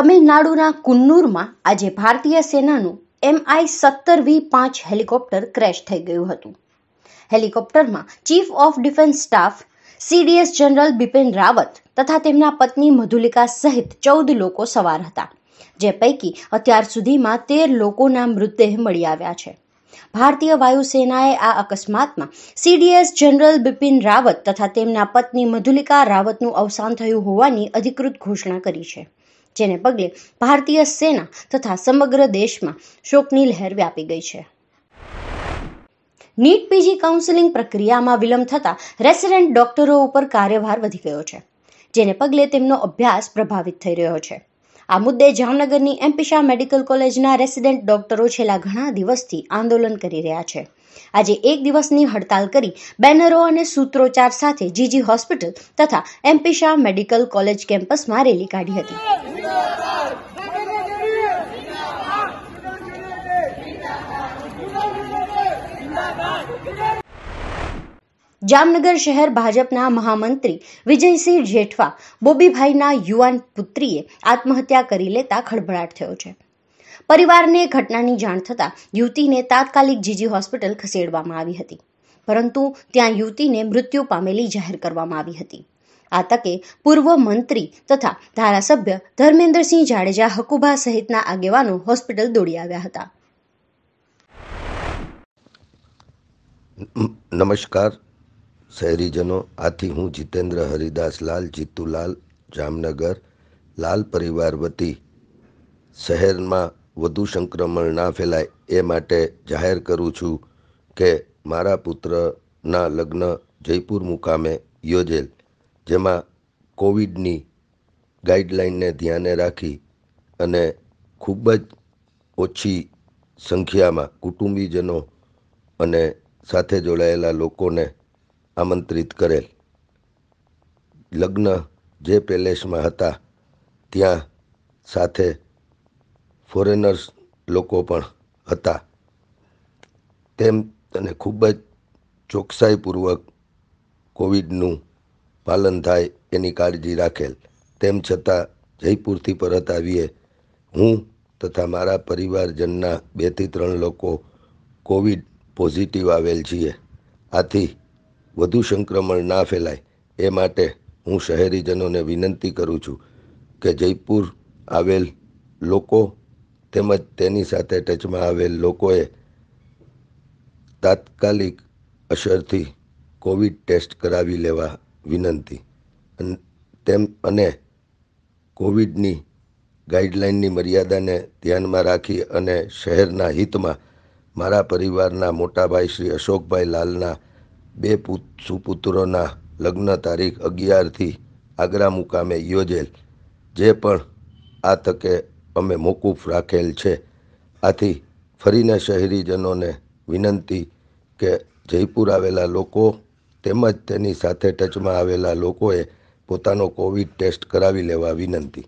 તમિલનાડુના કુન્નુરમાં આજે ભારતીય સેનાનું એમઆઈ સત્તર વી પાંચ હેલિકોપ્ટર ક્રેશ થઈ ગયું હતું હેલિકોપ્ટરમાં chief of defence staff CDS general Bipin Rawat તથા તેમના પત્ની મધુલિકા સહિત ચૌદ લોકો સવાર હતા જે પૈકી અત્યાર સુધીમાં તેર લોકોના મૃતદેહ મળી આવ્યા છે ભારતીય વાયુસેનાએ આ અકસ્માતમાં સીડીએસ જનરલ બિપિન રાવત તથા તેમના પત્ની મધુલિકા રાવતનું અવસાન થયું હોવાની અધિકૃત ઘોષણા કરી છે જેને પગલે ભારતીય સેના તથા સમગ્ર દેશમાં શોકની લહેર વ્યાપી ગઈ છે નીટ પીજી કાઉન્સેલિંગ પ્રક્રિયામાં વિલંબ થતા રેસિડેન્ટ ડોક્ટરો ઉપર કાર્યભાર વધી ગયો છે જેને પગલે તેમનો અભ્યાસ પ્રભાવિત થઈ રહ્યો છે આ મુદ્દે જામનગરની એમપી મેડિકલ કોલેજના રેસિડેન્ટ ડોક્ટરો છેલ્લા ઘણા દિવસથી આંદોલન કરી રહ્યા છે આજે એક દિવસની હડતાલ કરી બેનરો અને સૂત્રોચ્ચાર સાથે જીજી હોસ્પિટલ તથા એમપી શાહ મેડિકલ કોલેજ કેમ્પસમાં રેલી કાઢી હતી જામનગર શહેર ભાજપના મહામંત્રી વિજયસિંહ જેઠવા બોબીભાઈના યુવાન પુત્રીએ આત્મહત્યા કરી લેતા ખળભળાટ થયો છે પરિવારને ઘટનાની જાણ થતાં યુવતીને તાત્કાલિક જીજી હોસ્પિટલ ખસેડવામાં આવી હતી પરંતુ ત્યાં યુવતીને મૃત્યુ પામેલી જાહેર કરવામાં આવી હતી આ તકે પૂર્વ મંત્રી તથા ધારાસભ્ય ધર્મેન્દ્રસિંહ જાડેજા હકુભા સહિતના આગેવાનો હોસ્પિટલ દોડી આવ્યા હતા નમસ્કાર શહેરીજનો આથી હું જીતેન્દ્ર હરિદાસ લાલ જીતુલાલ જામનગર લાલ પરિવાર વતી શહેરમાં વધુ સંક્રમણ ના ફેલાય એ માટે જાહેર કરું છું કે મારા પુત્રના લગ્ન જયપુર મુકામે યોજેલ જેમાં કોવિડની ગાઈડલાઈનને ધ્યાને રાખી અને ખૂબ જ ઓછી સંખ્યામાં કુટુંબીજનો અને સાથે જોડાયેલા લોકોને આમંત્રિત કરેલ લગ્ન જે પેલેસમાં હતા ત્યાં સાથે ફોરેનર્સ લોકો પણ હતા તેમ તને ખૂબ જ ચોકસાઈપૂર્વક કોવિડનું પાલન થાય એની કાળજી રાખેલ તેમ છતાં જયપુરથી પરત આવીએ હું તથા મારા પરિવારજનના બેથી ત્રણ લોકો કોવિડ પોઝિટિવ આવેલ છીએ આથી વધુ સંક્રમણ ના ફેલાય એ માટે હું શહેરીજનોને વિનંતી કરું છું કે જયપુર આવેલ લોકો તેમજ તેની સાથે ટચમાં આવેલ લોકોએ તાત્કાલિક અસરથી કોવિડ ટેસ્ટ કરાવી લેવા વિનંતી તેમ અને કોવિડની ગાઈડલાઇનની મર્યાદાને ધ્યાનમાં રાખી અને શહેરના હિતમાં મારા પરિવારના મોટાભાઈ શ્રી અશોકભાઈ લાલના બે સુપુત્રોના લગ્ન તારીખ અગિયારથી આગ્રા મુકામે યોજેલ જે પણ આ તકે અમે મોકૂફ રાખેલ છે આથી ફરીને શહેરીજનોને વિનંતી કે જયપુર આવેલા લોકો તેમજ તેની સાથે ટચમાં આવેલા લોકોએ પોતાનો કોવિડ ટેસ્ટ કરાવી લેવા વિનંતી